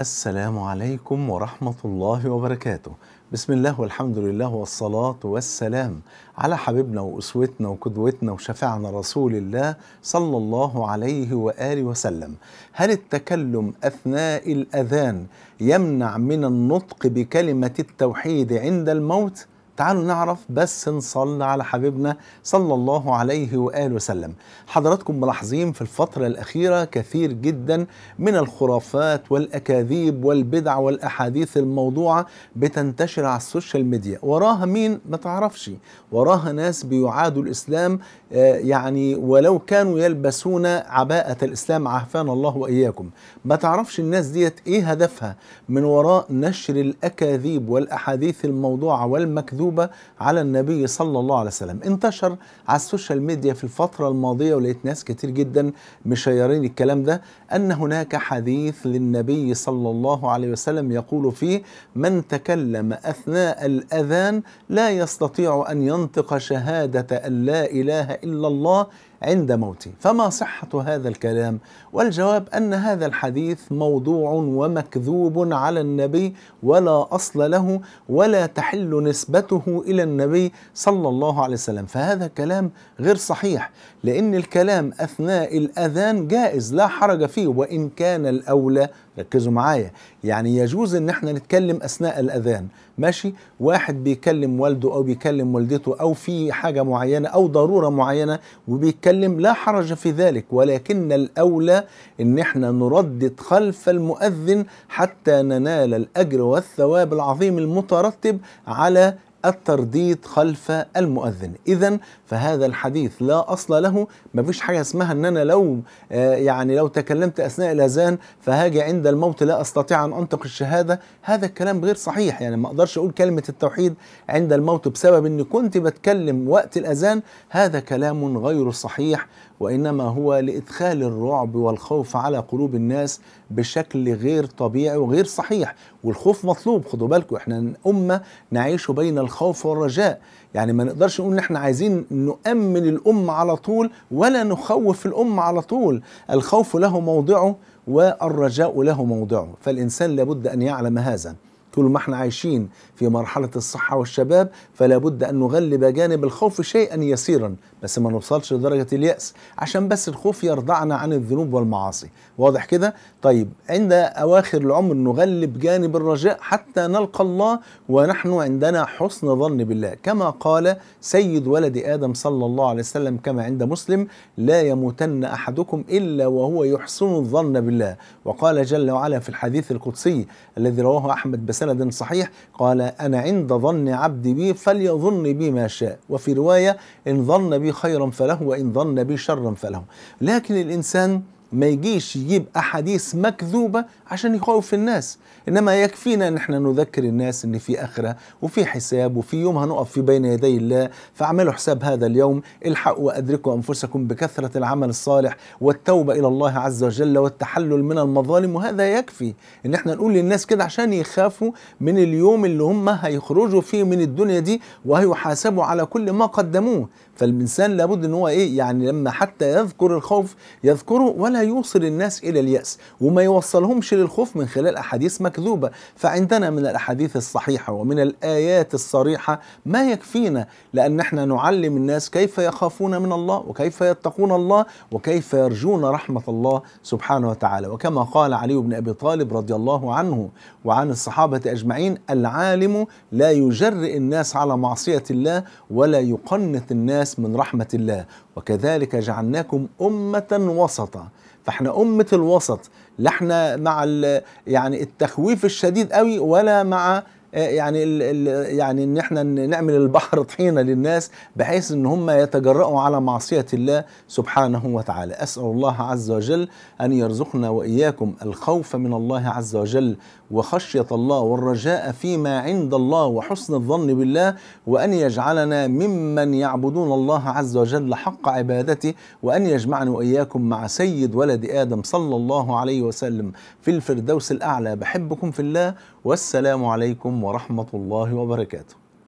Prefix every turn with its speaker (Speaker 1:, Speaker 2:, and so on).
Speaker 1: السلام عليكم ورحمة الله وبركاته بسم الله والحمد لله والصلاة والسلام على حبيبنا وأسوتنا وقدوتنا وشفعنا رسول الله صلى الله عليه وآله وسلم هل التكلم أثناء الأذان يمنع من النطق بكلمة التوحيد عند الموت؟ تعالوا نعرف بس نصلي على حبيبنا صلى الله عليه وآله وسلم حضراتكم ملاحظين في الفترة الأخيرة كثير جدا من الخرافات والأكاذيب والبدع والأحاديث الموضوعة بتنتشر على السوشيال ميديا وراها مين ما تعرفش وراها ناس بيعادوا الإسلام آه، يعني ولو كانوا يلبسون عباءة الإسلام عافانا الله وإياكم ما تعرفش الناس ديت إيه هدفها من وراء نشر الأكاذيب والأحاديث الموضوعة والمكذوبه المكتوبة على النبي صلى الله عليه وسلم انتشر على السوشيال ميديا في الفترة الماضية ولقيت ناس كتير جدا مشيرين الكلام ده أن هناك حديث للنبي صلى الله عليه وسلم يقول فيه من تكلم أثناء الأذان لا يستطيع أن ينطق شهادة أن لا إله إلا الله عند موتي فما صحة هذا الكلام والجواب أن هذا الحديث موضوع ومكذوب على النبي ولا أصل له ولا تحل نسبته إلى النبي صلى الله عليه وسلم فهذا كلام غير صحيح لأن الكلام أثناء الأذان جائز لا حرج فيه وإن كان الأولى ركزوا معايا يعني يجوز ان احنا نتكلم اثناء الاذان ماشي واحد بيكلم والده او بيكلم والدته او في حاجه معينه او ضروره معينه وبيتكلم لا حرج في ذلك ولكن الاولى ان احنا نردد خلف المؤذن حتى ننال الاجر والثواب العظيم المترتب على الترديد خلف المؤذن اذا فهذا الحديث لا اصل له ما فيش حاجه اسمها ان انا لو آه، يعني لو تكلمت اثناء الاذان فهاجي عند الموت لا استطيع ان انطق الشهاده هذا الكلام غير صحيح يعني ما اقدرش اقول كلمه التوحيد عند الموت بسبب اني كنت بتكلم وقت الاذان هذا كلام غير صحيح وانما هو لادخال الرعب والخوف على قلوب الناس بشكل غير طبيعي وغير صحيح والخوف مطلوب خدوا بالكم احنا امه نعيش بين الخوف والرجاء يعني ما نقدرش نقول ان احنا عايزين نؤمن الأمة على طول ولا نخوف الأمة على طول الخوف له موضعه والرجاء له موضعه فالإنسان لابد أن يعلم هذا طول ما احنا عايشين في مرحلة الصحة والشباب فلا بد أن نغلب جانب الخوف شيئا يسيرا بس ما نوصلش لدرجة اليأس عشان بس الخوف يرضعنا عن الذنوب والمعاصي واضح كده؟ طيب عند أواخر العمر نغلب جانب الرجاء حتى نلقى الله ونحن عندنا حسن ظن بالله كما قال سيد ولد آدم صلى الله عليه وسلم كما عند مسلم لا يموتن أحدكم إلا وهو يحسن الظن بالله وقال جل وعلا في الحديث القدسي الذي رواه أحمد بس بسند صحيح قال أنا عند ظن عبدي بي فليظن بي ما شاء وفي رواية إن ظن بي خيرا فله وإن ظن بي شرا فله لكن الإنسان ما يجيش يجيب احاديث مكذوبه عشان يخوف الناس انما يكفينا ان احنا نذكر الناس ان في اخره وفي حساب وفي يوم هنقف فيه بين يدي الله فاعملوا حساب هذا اليوم الحقوا وادركوا انفسكم بكثره العمل الصالح والتوبه الى الله عز وجل والتحلل من المظالم وهذا يكفي ان احنا نقول للناس كده عشان يخافوا من اليوم اللي هم هيخرجوا فيه من الدنيا دي وهيحاسبوا على كل ما قدموه فالانسان لابد ان هو ايه يعني لما حتى يذكر الخوف يذكره ولا يوصل الناس إلى اليأس وما يوصلهمش للخوف من خلال أحاديث مكذوبة فعندنا من الأحاديث الصحيحة ومن الآيات الصريحة ما يكفينا لأن احنا نعلم الناس كيف يخافون من الله وكيف يتقون الله وكيف يرجون رحمة الله سبحانه وتعالى وكما قال علي بن أبي طالب رضي الله عنه وعن الصحابة أجمعين العالم لا يجرئ الناس على معصية الله ولا يقنط الناس من رحمة الله وكذلك جعلناكم أمة وسطا فاحنا امه الوسط لا احنا مع يعني التخويف الشديد قوي ولا مع آه، يعني ال ال يعني ان احنا نعمل البحر طحينه للناس بحيث ان هم يتجرؤوا على معصيه الله سبحانه وتعالى اسال الله عز وجل ان يرزقنا واياكم الخوف من الله عز وجل وخشيه الله والرجاء فيما عند الله وحسن الظن بالله وان يجعلنا ممن يعبدون الله عز وجل حق عبادته وان يجمعنا واياكم مع سيد ولد ادم صلى الله عليه وسلم في الفردوس الاعلى بحبكم في الله والسلام عليكم ورحمة الله وبركاته